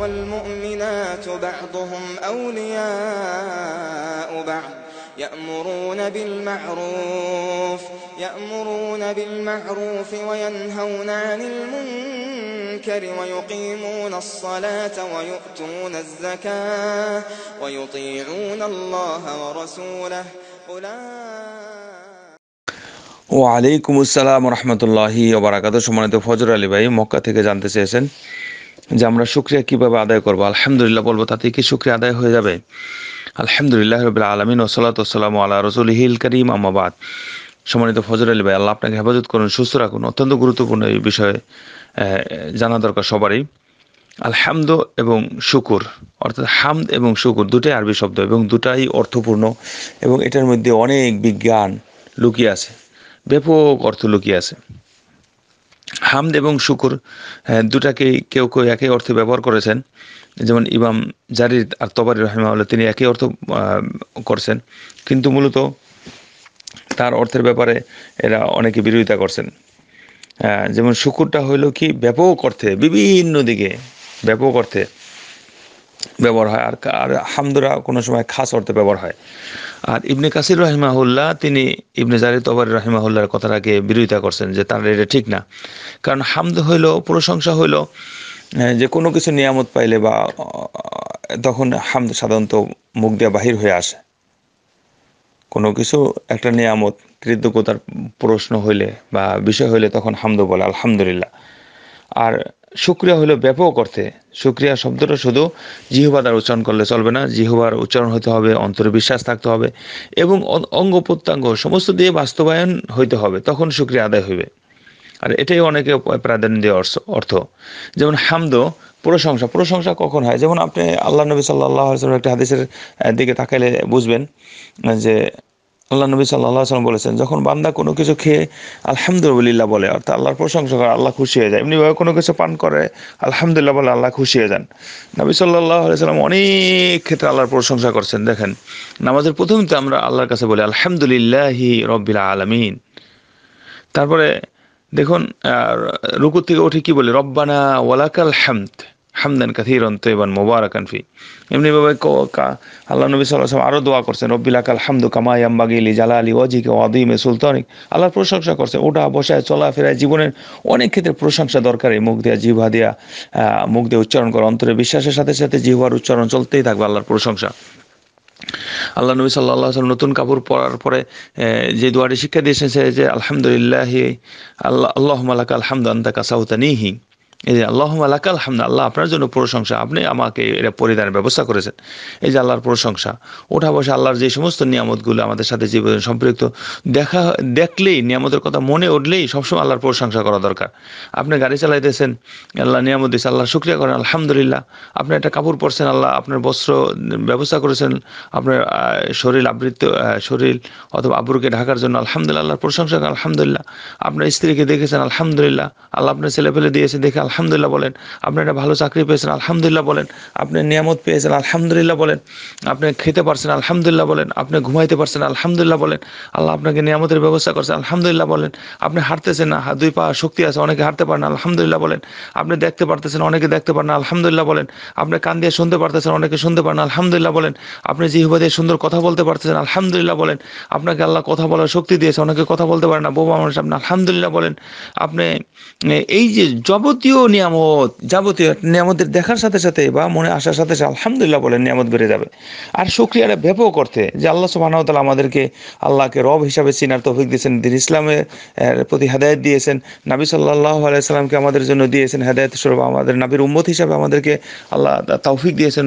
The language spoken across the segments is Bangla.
والمؤمنات بعضهم أولياء بعض يأمرون بالمعروف يأمرون بالمعروف وينهون عن المنكر ويقيمون الصلاة ويؤتون الزكاة ويطيعون الله ورسوله أولئك السلام ورحمة الله وبركاته ওবরাকাত সম্মানিত ফজর আলী ভাই মক্কা থেকে জানতে চেয়েছেন যে আমরা শুক্রিয়া কীভাবে আদায় করবো আলহামদুলিল্লাহ বলবো তাতে কি শুক্রিয়া আদায় হয়ে যাবে আলহামদুলিল্লাহ রবিল আলমিন ওসলাতাম আল্লাহ রসুল হিল করিম আমাবাদ সম্মানিত ফজর আলী ভাই আল্লাহ আপনাকে হেফাজত করুন সুস্থ রাখুন অত্যন্ত গুরুত্বপূর্ণ এই বিষয়ে জানা দরকার সবারই আলহামদ এবং শুকুর অর্থাৎ হামদ এবং শুকুর দুটাই আরবি শব্দ এবং দুটাই অর্থপূর্ণ এবং এটার মধ্যে অনেক বিজ্ঞান লুকিয়ে আছে ব্যাপক অর্থ লুকিয়ে আছে হামদ এবং শুকুর দুটাকে কেউ কেউ একই অর্থে ব্যবহার করেছেন যেমন ইমাম জারির আর তবারি রহমাউল্লাহ তিনি একই অর্থ করছেন কিন্তু মূলত তার অর্থের ব্যাপারে এরা অনেকে বিরোধিতা করছেন যেমন শুকুরটা হইল কি ব্যাপক অর্থে বিভিন্ন দিকে ব্যাপক অর্থে ব্যবহার হয় আর আর হামদুরা কোনো সময় খাস অর্থে ব্যবহার হয় আর ইবনে কাসির রহিমাহুল্লাহ তিনি ইবনে জারি তবর রহিমাহুল্লার কথাটাকে বিরোধিতা করছেন যে তার এটা ঠিক না কারণ হামদ হইল প্রশংসা হইল যে কোনো কিছু নিয়ামত পাইলে বা তখন হামদ সাধারণত মুখ দিয়ে বাহির হয়ে আসে কোনো কিছু একটা নিয়ামত কৃতজ্ঞতার প্রশ্ন হইলে বা বিষয় হইলে তখন হামদ বলে আলহামদুলিল্লাহ আর সুক্রিয়া হলো ব্যাপক অর্থে সুক্রিয়া শব্দটা শুধু জিহুবা দ্বারা উচ্চারণ করলে চলবে না জিহুবার উচ্চারণ হতে হবে অন্তরে বিশ্বাস থাকতে হবে এবং অঙ্গ প্রত্যঙ্গ সমস্ত দিয়ে বাস্তবায়ন হইতে হবে তখন সুক্রিয়া আদায় হইবে আর এটাই অনেকে প্রাধান্য দিয়ে অর্থ যেমন হামদ প্রশংসা প্রশংসা কখন হয় যেমন আপনি আল্লাহ নবী সাল্লাহ একটা হাদিসের দিকে তাকাইলে বুঝবেন যে আল্লাহ নবী সাল্লাহ সাল্লাম বলেছেন যখন বান্দা কোনো কিছু খেয়ে আলহামদুলিল্লাহ বলে অর্থাৎ আল্লাহর প্রশংসা করে আল্লাহ খুশি হয়ে যায় এমনিভাবে কোনো কিছু পান করে আলহামদুলিল্লাহ বলে আল্লাহ খুশি হয়ে যান নবী সাল্লাহ সাল্লাম অনেক ক্ষেত্রে আল্লাহর প্রশংসা করছেন দেখেন নামাজের প্রথমতে আমরা আল্লাহর কাছে বলি আলহামদুলিল্লাহি রব্বিল আলমিন তারপরে দেখুন রুকুর থেকে উঠে কি বলি রব্বানা ওয়ালাকাল হ্যামথ হামদান কাথিরন তৈবান মোবারকান ফি এমনিভাবে আল্লাহ নবী সাল্লাহ আরও দোয়া করছেন রব্বিল আকাল হামদু কামায়াম বাগিলি জালা আলী ওয়াজিকে ওয়াদিমে সুলতানিক আল্লাহর প্রশংসা করছে ওটা বসায় চলাফেরায় জীবনের অনেক ক্ষেত্রে প্রশংসা দরকার এই মুখ দিয়া জিহা দিয়া মুখ দিয়ে উচ্চারণ করা অন্তরে বিশ্বাসের সাথে সাথে জিহ্বার উচ্চারণ চলতেই থাকবে আল্লাহর প্রশংসা আল্লাহ নবী সাল্লাহ নতুন কাপড় পরার পরে যে দোয়াটি শিক্ষা দিয়েছেন সে যে আলহামদুলিল্লাহ আল্লাহ আল্লাহ মালাক আলহামদু আন্তা কাসাউতানিহি এই যে আল্লাহ আল্লাহ আলহামদা আল্লাহ আপনার জন্য প্রশংসা আপনি আমাকে এটা পরিধানের ব্যবস্থা করেছেন এই যে আল্লাহর প্রশংসা ওঠা বসে আল্লাহর যে সমস্ত নিয়ামতগুলো আমাদের সাথে জীবন সম্পৃক্ত দেখা দেখলেই নিয়ামতের কথা মনে উঠলেই সবসময় আল্লাহর প্রশংসা করা দরকার আপনি গাড়ি চালাইতেছেন আল্লাহ নিয়ামত দিয়েছে আল্লাহ শুক্রিয়া করেন আলহামদুলিল্লাহ আপনি একটা কাপড় পরছেন আল্লাহ আপনার বস্ত্র ব্যবস্থা করেছেন আপনার শরীর আবৃত্ত শরীর অথবা আবরুকে ঢাকার জন্য আলহামদুলিল্লাহ আল্লাহর প্রশংসা আলহামদুলিল্লাহ আপনার স্ত্রীকে দেখেছেন আলহামদুলিল্লাহ আল্লাহ আপনার ছেলে ফেলে দিয়েছে দেখে আলহামদুলিল্লাহ বলেন আপনি একটা ভালো চাকরি পেয়েছেন আলহামদুলিল্লাহ বলেন আপনি নিয়ামত পেয়েছেন আলহামদুলিল্লাহ বলেন আপনি খেতে পারছেন আলহামদুলিল্লাহ বলেন আপনি ঘুমাইতে পারছেন আলহামদুলিল্লাহ বলেন আল্লাহ আপনাকে নিয়ামতের ব্যবস্থা করছেন আলহামদুলিল্লাহ বলেন আপনি হাঁটতেছেন না দুই পা শক্তি আছে অনেকে হাঁটতে পারেন আলহামদুলিল্লাহ বলেন আপনি দেখতে পারতেছেন অনেকে দেখতে পারেন আলহামদুলিল্লাহ বলেন আপনি কান দিয়ে শুনতে পারতেছেন অনেকে শুনতে পারেন আলহামদুলিল্লাহ বলেন আপনি জিহুবা দিয়ে সুন্দর কথা বলতে পারতেছেন আলহামদুলিল্লাহ বলেন আপনাকে আল্লাহ কথা বলার শক্তি দিয়েছে অনেকে কথা বলতে পারে না বোবা মানুষ আপনি আলহামদুলিল্লাহ বলেন আপনি এই যে যাবতীয় নিয়ামত যাবতীয় নিয়ামতের দেখার সাথে সাথে বা মনে আসার সাথে সাথে আলহামদুলিল্লাহ বলে নিয়ামত বেড়ে যাবে আর সুক্রিয়াটা ব্যাপক অর্থে যে আল্লাহ সুবাহ তালা আমাদেরকে আল্লাহকে রব হিসাবে চিনার তৌফিক দিয়েছেন দিন ইসলামের প্রতি হেদায়ত দিয়েছেন নাবি সাল্লাহ আলাইসালামকে আমাদের জন্য দিয়েছেন হেদায়ত স্বরূপ আমাদের নাবির উম্মত হিসাবে আমাদেরকে আল্লাহ তৌফিক দিয়েছেন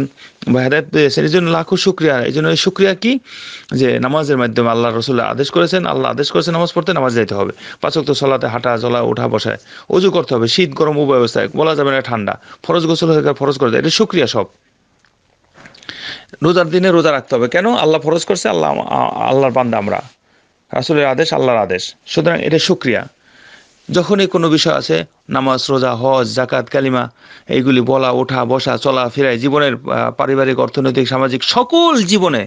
বা হেদায়ত দিয়েছেন এই জন্য লাখো সুক্রিয়া এই জন্য শুক্রিয়া সুক্রিয়া কি যে নামাজের মাধ্যমে আল্লাহ রসুল্লাহ আদেশ করেছেন আল্লাহ আদেশ করেছেন নামাজ পড়তে নামাজ যাইতে হবে পাচক তো সলাতে হাঁটা জলা ওঠা বসায় অজু করতে হবে শীত গরম উভয় ব্যবস্থা বলা যাবে না ঠান্ডা ফরজ গোসল হয়ে গেলে ফরজ করে দেয় এটা সুক্রিয়া সব রোজার দিনে রোজা রাখতে হবে কেন আল্লাহ ফরজ করছে আল্লাহ আল্লাহর বান্দা আমরা আসলে আদেশ আল্লাহর আদেশ সুতরাং এটা সুক্রিয়া যখনই কোনো বিষয় আছে নামাজ রোজা হজ জাকাত কালিমা এইগুলি বলা ওঠা বসা চলা ফেরায় জীবনের পারিবারিক অর্থনৈতিক সামাজিক সকল জীবনে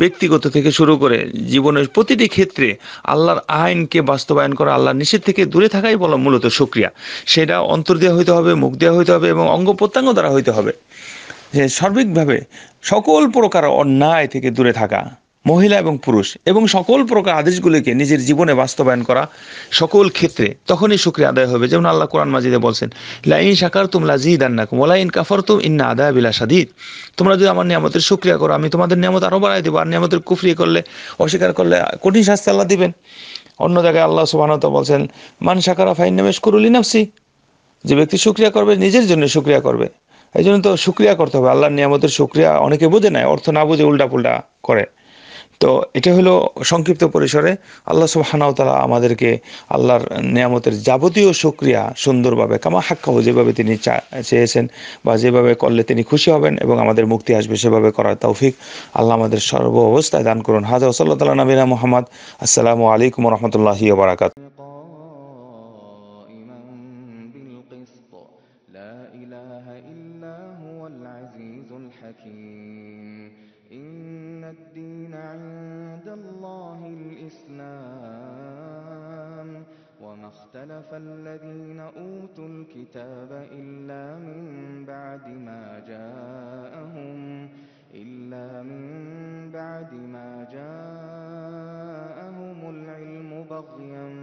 ব্যক্তিগত থেকে শুরু করে জীবনের প্রতিটি ক্ষেত্রে আল্লাহর আইনকে বাস্তবায়ন করা আল্লাহর নিষেধ থেকে দূরে থাকাই বলা মূলত সক্রিয়া সেটা অন্তর দেওয়া হইতে হবে মুখ দেওয়া হইতে হবে এবং অঙ্গ প্রত্যঙ্গ দ্বারা হইতে হবে যে সার্বিকভাবে সকল প্রকার অন্যায় থেকে দূরে থাকা মহিলা এবং পুরুষ এবং সকল প্রকার আদেশগুলিকে নিজের জীবনে বাস্তবায়ন করা সকল ক্ষেত্রে তখনই শুক্রিয়া আদায় হবে যেমন আল্লাহ কোরআন মাজিদে বলছেন লাইন সাকার তুম লাজিদ আন্নাকুম ইন কাফর তুম ইন্না আদায় বিলা সাদিদ তোমরা যদি আমার নিয়ামতের শুক্রিয়া করো আমি তোমাদের নিয়ামত আরও বাড়াই দেবো আর নিয়ামতের কুফরি করলে অস্বীকার করলে কঠিন শাস্তি আল্লাহ দিবেন অন্য জায়গায় আল্লাহ সুবাহত বলছেন মান সাকারা ফাইন নামেশ করুলি নাফসি যে ব্যক্তি শুক্রিয়া করবে নিজের জন্য শুক্রিয়া করবে এই জন্য তো শুক্রিয়া করতে হবে আল্লাহর নিয়ামতের শুক্রিয়া অনেকে বোঝে নেয় অর্থ না বুঝে উল্টা পুল্টা করে তো এটা হলো সংক্ষিপ্ত পরিসরে আল্লাহ সুবাহানাও তারা আমাদেরকে আল্লাহর নিয়ামতের যাবতীয় সক্রিয়া সুন্দরভাবে কামা হাক্কাহ যেভাবে তিনি চেয়েছেন বা যেভাবে করলে তিনি খুশি হবেন এবং আমাদের মুক্তি আসবে সেভাবে করার তৌফিক আল্লাহ আমাদের সর্ব অবস্থায় দান করুন হাজা ওসল্লা তালা নবীনা মোহাম্মদ আসসালামু আলাইকুম রহমতুল্লাহি বারাকাত اخْتَلَفَ الَّذِينَ أُوتُوا الْكِتَابَ إِلَّا مِن بَعْدِ مَا جَاءَهُمْ إلا من بعد ما جاءهم العلم بغيا